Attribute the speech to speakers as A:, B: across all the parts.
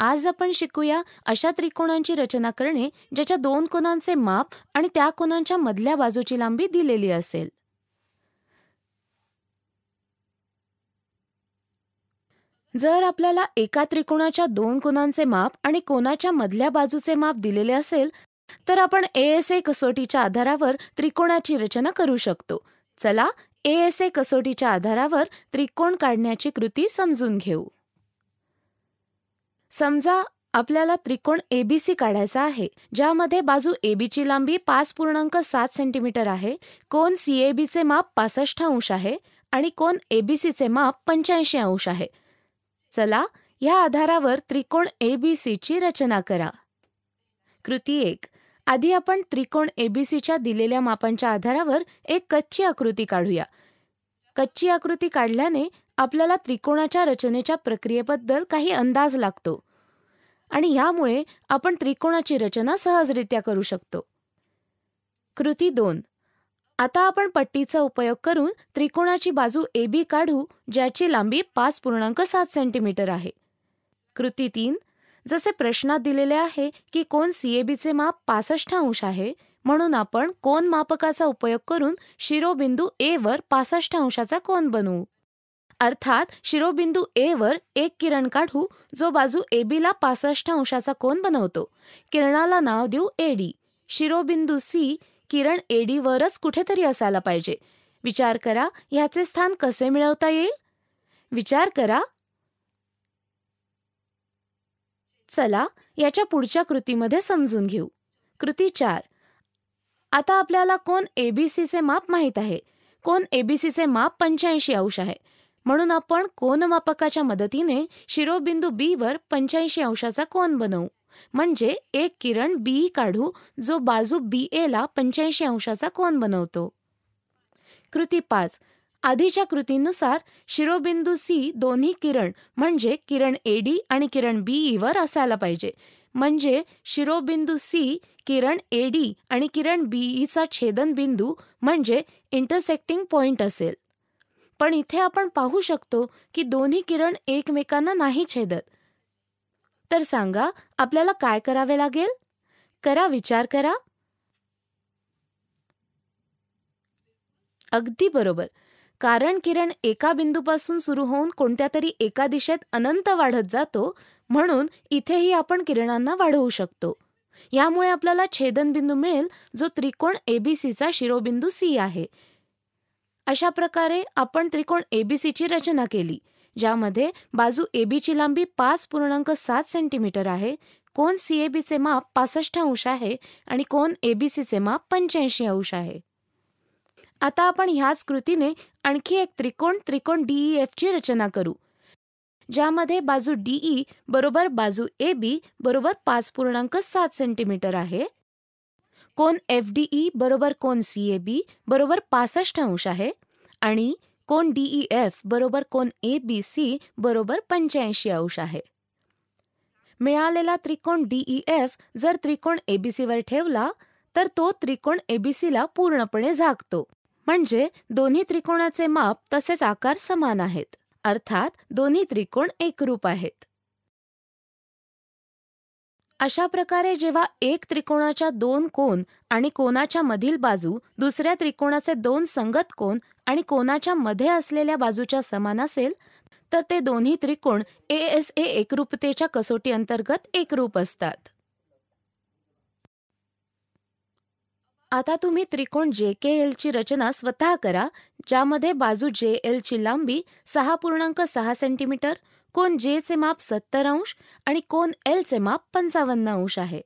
A: आज आपण शिकूया अशा त्रिकोणांची रचना करणे ज्याच्या दोन कोणांचे माप आणि त्या कोनांच्या मधल्या बाजूची लांबी दिलेली असेल जर आपल्याला एका त्रिकोणाच्या दोन कोणांचे माप आणि कोणाच्या मधल्या बाजूचे माप दिलेले असेल तर आपण एएसए कसोटीच्या आधारावर त्रिकोणाची रचना करू शकतो चला एएसए कसोटीच्या आधारावर त्रिकोण काढण्याची कृती समजून घेऊ समजा आपल्याला त्रिकोण एबीसी काढायचा आहे ज्यामध्ये बाजू एबीची लांबी पाच पूर्णांक सात सेंटीमीटर आहे कोन चे माप पासष्ट अंश आहे आणि कोन चे माप पंच्याऐंशी अंश आहे चला या आधारावर त्रिकोण ची रचना करा कृती एक आधी आपण त्रिकोण एबीसीच्या दिलेल्या मापांच्या आधारावर एक कच्ची आकृती काढूया कच्ची आकृती काढल्याने आपल्याला त्रिकोणाच्या रचनेच्या प्रक्रियेबद्दल काही अंदाज लागतो आणि ह्यामुळे आपण त्रिकोणाची रचना सहजरित्या करू शकतो कृती दोन आता आपण पट्टीचा उपयोग करून त्रिकोणाची बाजू ए बी काढू ज्याची लांबी पाच पूर्णांक सात सेंटीमीटर आहे कृती तीन जसे प्रश्नात दिलेले आहे की कोण सीएबीचे माप पासष्ट अंश आहे म्हणून आपण कोण मापकाचा उपयोग करून शिरोबिंदू ए वर पासष्ट अंशाचा कोण बनवू अर्थात शिरोबिंदू ए वर एक किरण काढू जो बाजू ए ला पासष्ट अंशाचा कोन बनवतो किरणाला नाव देऊ ए डी शिरोबिंदू सी किरण ए डी वरच कुठेतरी असायला पाहिजे विचार करा ह्याचे स्थान कसे मिळवता येईल विचार करा चला याच्या पुढच्या कृतीमध्ये समजून घेऊ कृती चार आता आपल्याला कोण चे माप माहीत आहे कोण चे माप पंच्याऐंशी अंश आहे म्हणून आपण कोनमापकाच्या मदतीने शिरोबिंदू बी वर पंच्याऐंशी अंशाचा कोन बनवू म्हणजे एक किरण बी काढू जो बाजू बी एला पंच्याऐंशी अंशाचा कोन बनवतो कृती पाच आधीच्या कृतीनुसार शिरोबिंदू सी दोन्ही किरण म्हणजे किरण ए डी आणि किरण बीई e वर असायला पाहिजे म्हणजे शिरोबिंदू सी किरण ए डी आणि किरण बीईचा e छेदनबिंदू म्हणजे इंटरसेक्टिंग पॉइंट असेल पण इथे आपण पाहू शकतो की दोन्ही किरण एकमेकांना नाही छेदत तर सांगा आपल्याला काय करावे लागेल करा विचार करा अगदी बरोबर कारण किरण एका बिंदूपासून सुरू होऊन कोणत्या तरी एका दिशेत अनंत वाढत जातो म्हणून इथेही आपण किरणांना वाढवू शकतो यामुळे आपल्याला छेदनबिंदू मिळेल जो त्रिकोण एबीसीचा शिरोबिंदू सी आहे अशा प्रकारे आपण त्रिकोण एबीसीची रचना केली ज्यामध्ये बाजू एबीची लांबी पाच पूर्णांक सात सेंटीमीटर आहे कोण सीएबीचे माप पासष्ट अंश आहे आणि कोण एबीसीचे माप पंच्याऐंशी अंश आहे आता आपण ह्याच कृतीने आणखी एक त्रिकोण त्रिकोण डीई e ची रचना करू ज्यामध्ये बाजू डीई e बरोबर बाजू ए बी बरोबर पाच पूर्णांक सात सेंटीमीटर आहे कोण एफ डी ई बरोबर कोन सी ए बी बरोबर पासष्ट अंश आहे आणि कोन डी एफ बरोबर कोन ए बी सी बरोबर पंच्याऐंशी अंश आहे मिळालेला त्रिकोण डी एफ e जर त्रिकोण ए बी सीवर ठेवला तर तो त्रिकोण ए बी सीला पूर्णपणे झाकतो म्हणजे दोन्ही त्रिकोणाचे माप तसेच आकार समान आहेत अर्थात दोन्ही त्रिकोण एकरूप आहेत अशा प्रकारे जेव्हा एक त्रिकोणाच्या दोन कोन आणि कोणाच्या मधील बाजू दुसऱ्या त्रिकोणाचे दोन संगत कोन आणि कोणाच्या मध्ये असलेल्या बाजूच्या समान असेल तर ते दोन्ही त्रिकोण ए एस ए एकरूपतेच्या कसोटी अंतर्गत एकरूप असतात आता तुम्ही त्रिकोण जे के ची रचना स्वतः करा ज्यामध्ये बाजू जे ची लांबी सहा पूर्णांक सहा सेंटीमीटर कोन चे माप सत्तर अंश आणि कोन चे माप पंचावन्न अंश आहे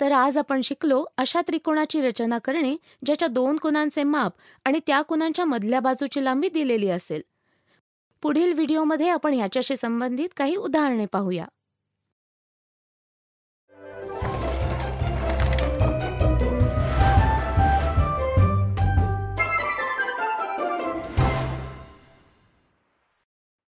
A: तर आज आपण शिकलो अशा त्रिकोणाची रचना करणे ज्याच्या दोन कोनांचे माप आणि त्या कोनांच्या मधल्या बाजूची लांबी दिलेली असेल पुढील व्हिडिओमध्ये आपण याच्याशी संबंधित काही उदाहरणे पाहूया